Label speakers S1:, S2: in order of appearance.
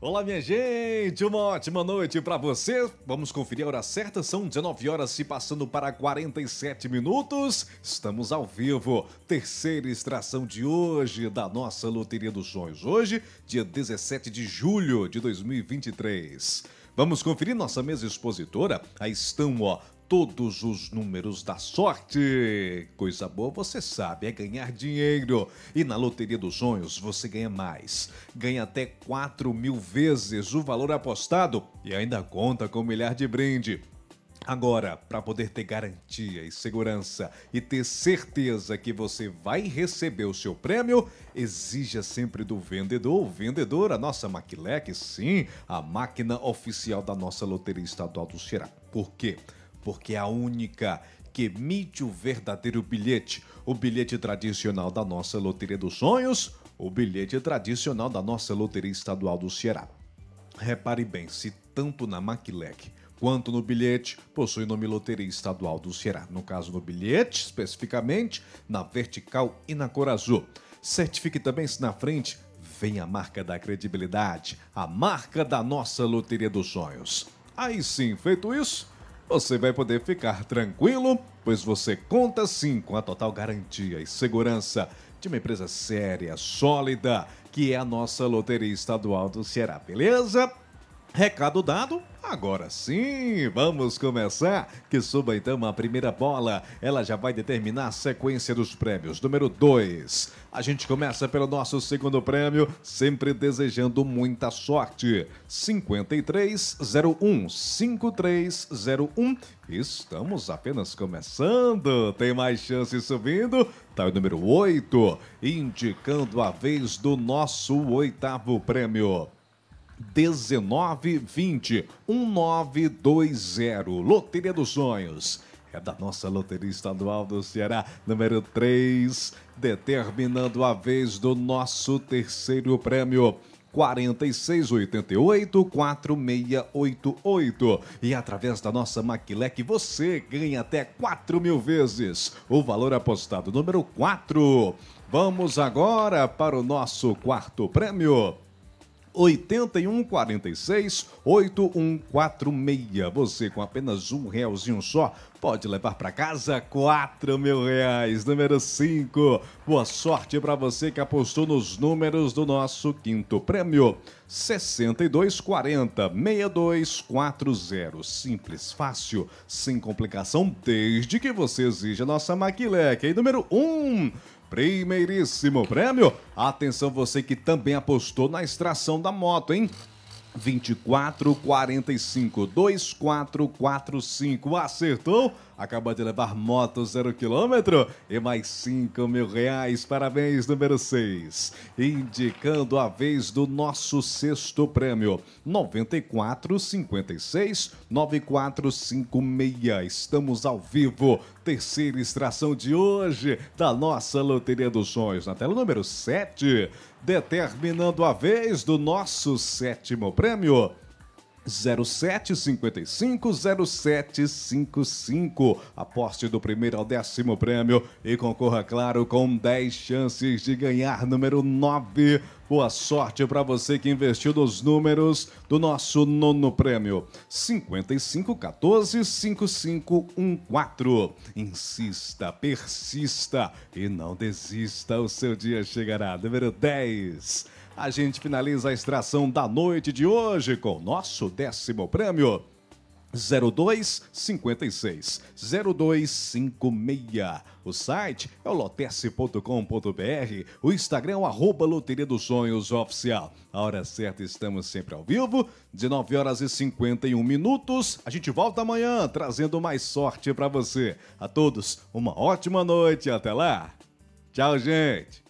S1: Olá, minha gente! Uma ótima noite para você. Vamos conferir a hora certa. São 19 horas se passando para 47 minutos. Estamos ao vivo. Terceira extração de hoje da nossa Loteria dos Sonhos. Hoje, dia 17 de julho de 2023. Vamos conferir nossa mesa expositora, a Estão, ó, todos os números da sorte. Coisa boa, você sabe, é ganhar dinheiro. E na Loteria dos Sonhos você ganha mais. Ganha até 4 mil vezes o valor apostado e ainda conta com um milhar de brinde. Agora, para poder ter garantia e segurança e ter certeza que você vai receber o seu prêmio, exija sempre do vendedor ou vendedora, nossa Maquilec, sim, a máquina oficial da nossa Loteria Estadual do Ceará. Por quê? porque é a única que emite o verdadeiro bilhete, o bilhete tradicional da nossa Loteria dos Sonhos, o bilhete tradicional da nossa Loteria Estadual do Ceará. Repare bem, se tanto na Maquilec quanto no bilhete possui nome Loteria Estadual do Ceará, no caso no bilhete especificamente, na vertical e na cor azul. Certifique também se na frente vem a marca da credibilidade, a marca da nossa Loteria dos Sonhos. Aí sim, feito isso, você vai poder ficar tranquilo, pois você conta sim com a total garantia e segurança de uma empresa séria, sólida, que é a nossa Loteria Estadual do Ceará, beleza? Recado dado, agora sim, vamos começar. Que suba então a primeira bola, ela já vai determinar a sequência dos prêmios. Número 2. A gente começa pelo nosso segundo prêmio, sempre desejando muita sorte. 5301 5301. Estamos apenas começando, tem mais chances subindo. Tá o número 8, indicando a vez do nosso oitavo prêmio. 1920 1920. Loteria dos Sonhos. É da nossa Loteria Estadual do Ceará, número 3, determinando a vez do nosso terceiro prêmio. 4688-4688. E através da nossa Maquilec você ganha até 4 mil vezes o valor apostado número 4. Vamos agora para o nosso quarto prêmio. 8146 8146. Você com apenas um realzinho só pode levar para casa 4 mil reais. Número 5. Boa sorte para você que apostou nos números do nosso quinto prêmio. 6240 6240. Simples, fácil, sem complicação, desde que você exija nossa maquilé. E número 1. Um, Primeiríssimo prêmio. Atenção você que também apostou na extração da moto, hein? 2445 2445 acertou acaba de levar moto zero quilômetro e mais 5 mil reais. Parabéns, número 6. Indicando a vez do nosso sexto prêmio, 9456-9456. Estamos ao vivo, terceira extração de hoje da nossa Loteria dos Sonhos. Na tela número 7, determinando a vez do nosso sétimo prêmio. 0755-0755. Aposte do primeiro ao décimo prêmio e concorra, claro, com 10 chances de ganhar número 9. Boa sorte para você que investiu nos números do nosso nono prêmio. 5514-5514. Insista, persista e não desista, o seu dia chegará. Número 10 a gente finaliza a extração da noite de hoje com o nosso décimo prêmio. 0256 0256. O site é o lotesse.com.br, o Instagram é arroba Loteria dos Sonhos Oficial. A hora certa estamos sempre ao vivo, 19 horas e 51 minutos. A gente volta amanhã trazendo mais sorte para você. A todos, uma ótima noite até lá. Tchau, gente.